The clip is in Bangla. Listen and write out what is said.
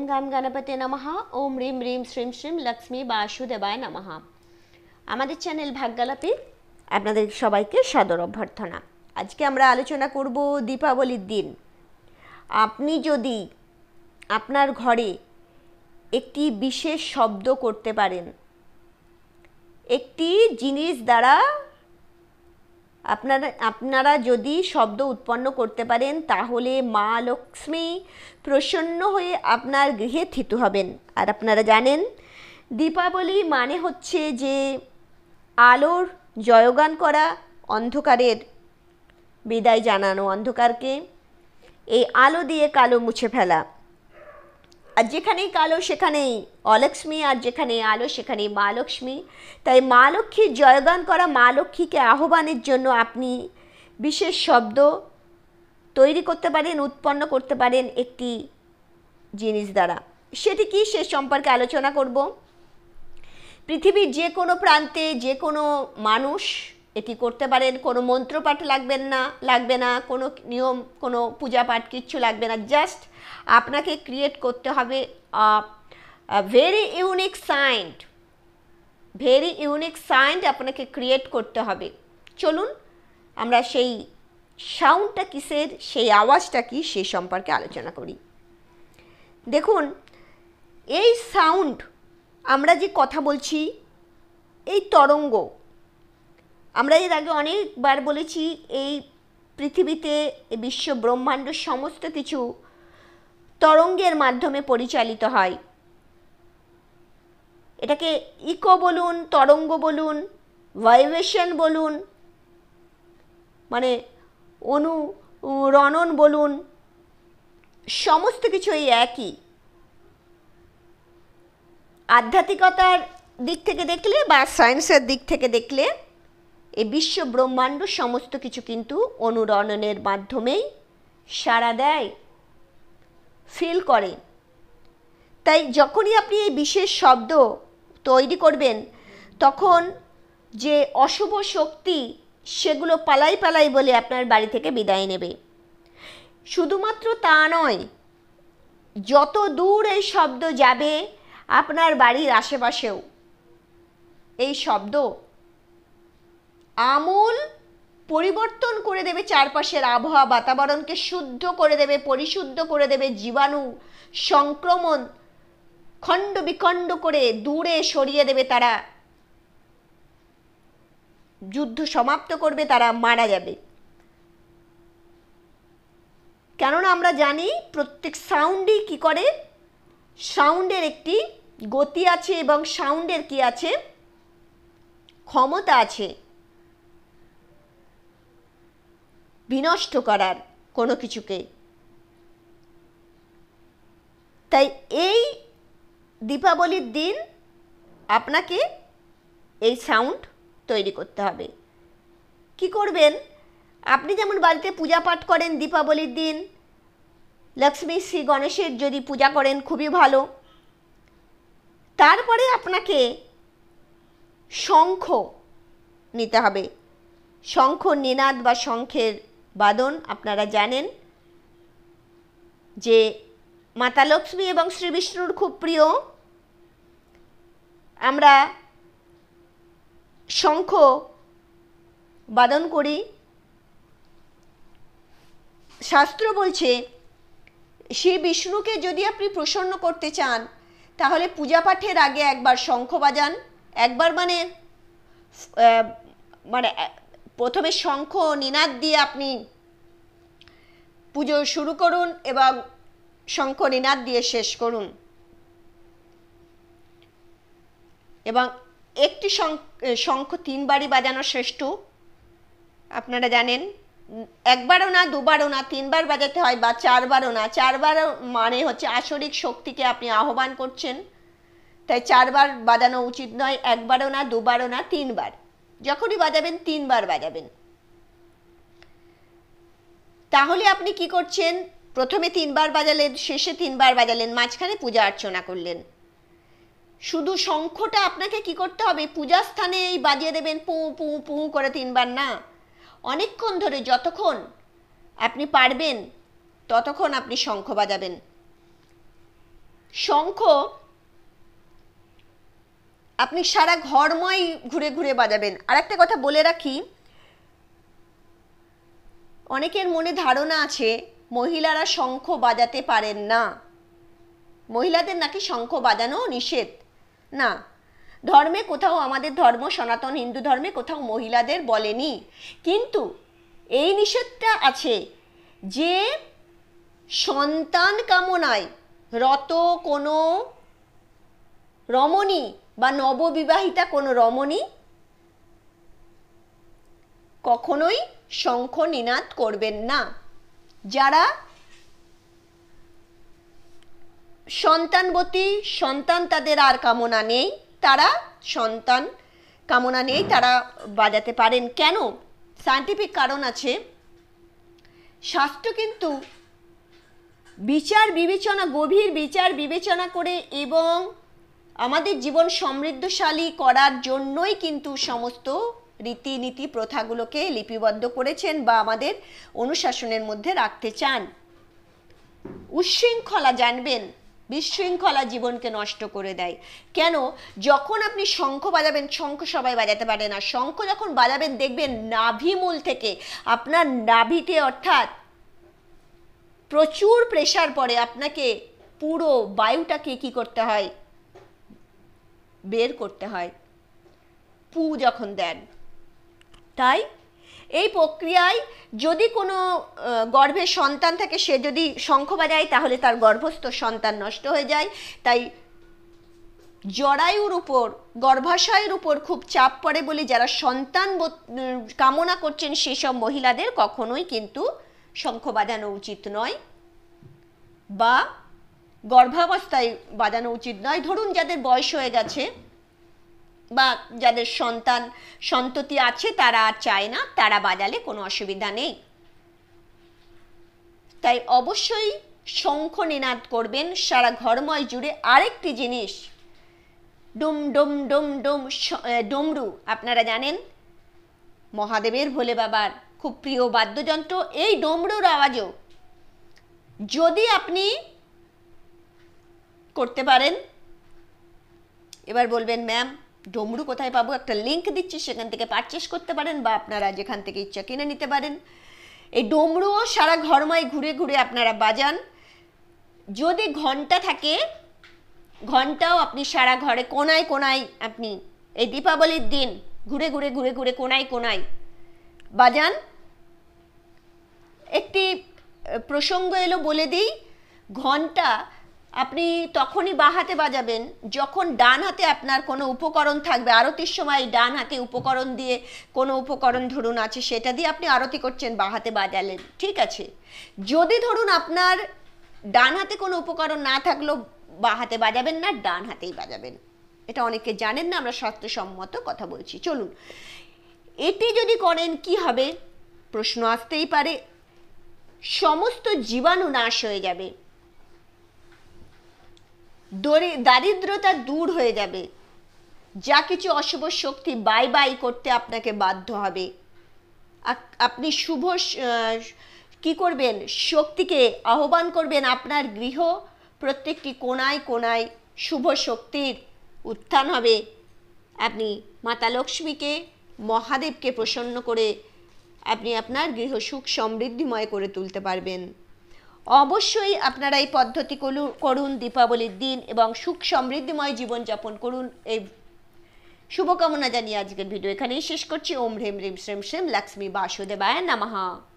ओम गाम गणपते নমঃ ওম রিম রিম শ্রীম শ্রীম লক্ষ্মী বাসুদেবায় নমঃ আমাদের চ্যানেল ভাগ্যালাপে আপনাদের সবাইকে সাদর অভ্যর্থনা আজকে আমরা আলোচনা করব দীপাবলির দিন আপনি যদি আপনার ঘরে একটি বিশেষ শব্দ করতে পারেন একটি জিনিস দ্বারা আপনারা আপনারা যদি শব্দ উৎপন্ন করতে পারেন তাহলে মা লক্ষ্মী প্রসন্ন হয়ে আপনার গৃহে থিতু হবেন আর আপনারা জানেন দীপাবলি মানে হচ্ছে যে আলোর জয়গান করা অন্ধকারের বিদায় জানানো অন্ধকারকে এই আলো দিয়ে কালো মুছে ফেলা আর যেখানেই কালো সেখানেই অলক্ষ্মী আর যেখানে আলো সেখানে মা লক্ষ্মী তাই মা লক্ষ্মীর জয়গান করা মা লক্ষ্মীকে আহ্বানের জন্য আপনি বিশেষ শব্দ তৈরি করতে পারেন উৎপন্ন করতে পারেন একটি জিনিস দ্বারা সেটি কি সে সম্পর্কে আলোচনা করব পৃথিবীর যে কোনো প্রান্তে যে কোনো মানুষ এটি করতে পারেন কোনো মন্ত্রপাঠ লাগবেন না লাগবে না কোনো নিয়ম কোনো পূজা পাঠ কিচ্ছু লাগবে না জাস্ট আপনাকে ক্রিয়েট করতে হবে very unique signed very unique signed আপনাকে ক্রিয়েট করতে হবে চলুন আমরা সেই সাউন্ডটা কিসের সেই আওয়াজটা কি সে সম্পর্কে আলোচনা করি দেখুন এই সাউন্ড আমরা যে কথা বলছি এই তরঙ্গ আমরা এর আগে অনেকবার বলেছি এই পৃথিবীতে বিশ্ব ব্রহ্মাণ্ড সমস্ত কিছু তরঙ্গের মাধ্যমে পরিচালিত হয় এটাকে ইকো বলুন তরঙ্গ বলুন ভাইব্রেশন বলুন মানে অনুরণন বলুন সমস্ত কিছুই একই আধ্যাত্মিকতার দিক থেকে দেখলে বা সায়েন্সের দিক থেকে দেখলে এ বিশ্ব ব্রহ্মাণ্ড সমস্ত কিছু কিন্তু অনুরণনের মাধ্যমেই সাড়া দেয় ফিল করে তাই যখনই আপনি এই বিশেষ শব্দ তৈরি করবেন তখন যে অশুভ শক্তি সেগুলো পালাই পালাই বলে আপনার বাড়ি থেকে বিদায় নেবে শুধুমাত্র তা নয় যত দূর এই শব্দ যাবে আপনার বাড়ির আশেপাশেও এই শব্দ আমূল পরিবর্তন করে দেবে চারপাশের আবহাওয়া বাতাবরণকে শুদ্ধ করে দেবে পরিশুদ্ধ করে দেবে জীবাণু সংক্রমণ খণ্ড বিখণ্ড করে দূরে সরিয়ে দেবে তারা যুদ্ধ সমাপ্ত করবে তারা মারা যাবে কেননা আমরা জানি প্রত্যেক সাউন্ডই কি করে সাউন্ডের একটি গতি আছে এবং সাউন্ডের কি আছে ক্ষমতা আছে বিনষ্ট করার কোনো কিছুকে তাই এই দীপাবলির দিন আপনাকে এই সাউন্ড তৈরি করতে হবে কি করবেন আপনি যেমন বাড়িতে পূজা পাঠ করেন দীপাবলির দিন লক্ষ্মী শ্রী গণেশের যদি পূজা করেন খুবই ভালো তারপরে আপনাকে শঙ্খ নিতে হবে শঙ্খ নিনাদ বা শঙ্খের বাদন আপনারা জানেন যে মাতা লক্ষ্মী এবং শ্রী বিষ্ণুর খুব প্রিয় আমরা শঙ্খ বাদন করি শাস্ত্র বলছে শ্রী বিষ্ণুকে যদি আপনি প্রসন্ন করতে চান তাহলে পূজা পাঠের আগে একবার শঙ্খ বাজান একবার মানে মানে প্রথমে শঙ্খ ও নিনাদ দিয়ে আপনি পুজো শুরু করুন এবং শঙ্খ নিনাদ দিয়ে শেষ করুন এবং একটি শঙ্খ তিনবারই বাজানো শ্রেষ্ঠ আপনারা জানেন একবারও না দুবারও না তিনবার বাজাতে হয় বা চারবারও না চারবারও মানে হচ্ছে আসরিক শক্তিকে আপনি আহ্বান করছেন তাই চারবার বাজানো উচিত নয় একবারও না দুবারও না তিনবার যখনই বাজাবেন তিনবার বাজাবেন তাহলে আপনি কি করছেন প্রথমে তিনবার বাজালেন শেষে তিনবার বাজালেন মাঝখানে পূজা অর্চনা করলেন শুধু শঙ্খটা আপনাকে কি করতে হবে পূজা স্থানে এই বাজিয়ে দেবেন পু পু পু করে তিনবার না অনেকক্ষণ ধরে যতক্ষণ আপনি পারবেন ততক্ষণ আপনি শঙ্খ বাজাবেন শঙ্খ আপনি সারা ঘরময় ঘুরে ঘুরে বাজাবেন আর একটা কথা বলে রাখি অনেকের মনে ধারণা আছে মহিলারা শঙ্খ বাজাতে পারেন না মহিলাদের নাকি শঙ্খ বাজানো নিষেধ না ধর্মে কোথাও আমাদের ধর্ম সনাতন হিন্দু ধর্মে কোথাও মহিলাদের বলেনি কিন্তু এই নিষেধটা আছে যে সন্তান কামনায় রত কোনো রমণী বা নববিবাহিতা কোনো রমণী কখনোই শঙ্খ নিনাদ করবেন না যারা সন্তানবতী সন্তান তাদের আর কামনা নেই তারা সন্তান কামনা নেই তারা বাজাতে পারেন কেন সায়েন্টিফিক কারণ আছে স্বাস্থ্য কিন্তু বিচার বিবেচনা গভীর বিচার বিবেচনা করে এবং আমাদের জীবন সমৃদ্ধশালী করার জন্যই কিন্তু সমস্ত রীতিনীতি প্রথাগুলোকে লিপিবদ্ধ করেছেন বা আমাদের অনুশাসনের মধ্যে রাখতে চান উশৃঙ্খলা জানবেন বিশৃঙ্খলা জীবনকে নষ্ট করে দেয় কেন যখন আপনি শঙ্খ বাজাবেন শঙ্খ সবাই বাজাতে পারে না শঙ্খ যখন বাজাবেন দেখবেন নাভিমূল থেকে আপনার নাভিতে অর্থাৎ প্রচুর প্রেশার পড়ে আপনাকে পুরো বায়ুটাকে কি করতে হয় বের করতে হয় পু যখন দেন তাই এই প্রক্রিয়ায় যদি কোনো গর্ভের সন্তান থাকে সে যদি শঙ্খ বাজায় তাহলে তার গর্ভস্থ সন্তান নষ্ট হয়ে যায় তাই জরায়ুর উপর গর্ভাশয়ের উপর খুব চাপ পড়ে বলে যারা সন্তান কামনা করছেন সেসব মহিলাদের কখনোই কিন্তু শঙ্খ বাজানো উচিত নয় বা গর্ভাবস্থায় বাজানো উচিত নয় ধরুন যাদের বয়স হয়ে গেছে বা যাদের সন্তান সন্ততি আছে তারা আর চায় না তারা বাজালে কোনো অসুবিধা নেই তাই অবশ্যই শঙ্খ নিনাদ করবেন সারা ঘরময় জুড়ে আরেকটি জিনিস ডুম ডুম ডুম ডুম ডুমরু আপনারা জানেন মহাদেবের ভোলে বাবার খুব প্রিয় বাদ্যযন্ত্র এই ডমরুর আওয়াজও যদি আপনি করতে পারেন এবার বলবেন ম্যাম ডমরু কোথায় পাবো একটা লিঙ্ক দিচ্ছি সেখান থেকে পারচেস করতে পারেন বা আপনারা যেখান থেকে ইচ্ছা কিনে নিতে পারেন এই ডমরুও সারা ঘরময় ঘুরে ঘুরে আপনারা বাজান যদি ঘন্টা থাকে ঘন্টাও আপনি সারা ঘরে কোনায় কোনায় আপনি এই দীপাবলির দিন ঘুরে ঘুরে ঘুরে ঘুরে কোনায় কোনায় বাজান একটি প্রসঙ্গ এলো বলে দিই ঘন্টা আপনি তখনই বা হাতে বাজাবেন যখন ডান হাতে আপনার কোনো উপকরণ থাকবে আরতির সময় ডান হাতে উপকরণ দিয়ে কোনো উপকরণ ধরুন আছে সেটা দিয়ে আপনি আরতি করছেন বা হাতে বাজালেন ঠিক আছে যদি ধরুন আপনার ডান হাতে কোনো উপকরণ না থাকলেও বা হাতে বাজাবেন না ডান হাতেই বাজাবেন এটা অনেকে জানেন না আমরা স্বাস্থ্যসম্মত কথা বলছি চলুন এটি যদি করেন কি হবে প্রশ্ন আসতেই পারে সমস্ত জীবাণু নাশ হয়ে যাবে দারিদ্রতা দূর হয়ে যাবে যা কিছু অশুভ শক্তি বাই বাই করতে আপনাকে বাধ্য হবে আপনি শুভ কি করবেন শক্তিকে আহ্বান করবেন আপনার গৃহ প্রত্যেকটি কোনায় কোনায় শুভ শক্তির উত্থান হবে আপনি মাতা লক্ষ্মীকে মহাদেবকে প্রসন্ন করে আপনি আপনার গৃহ সুখ সমৃদ্ধিময় করে তুলতে পারবেন অবশ্যই আপনারা এই পদ্ধতি করুন দীপাবলির দিন এবং সুখ সমৃদ্ধিময় জীবনযাপন করুন এই শুভকামনা জানিয়ে আজকের ভিডিও এখানেই শেষ করছি ওম হ্রেম রিম শ্রেম শ্রেম লক্ষ্মী বাসুদেবায় নমহা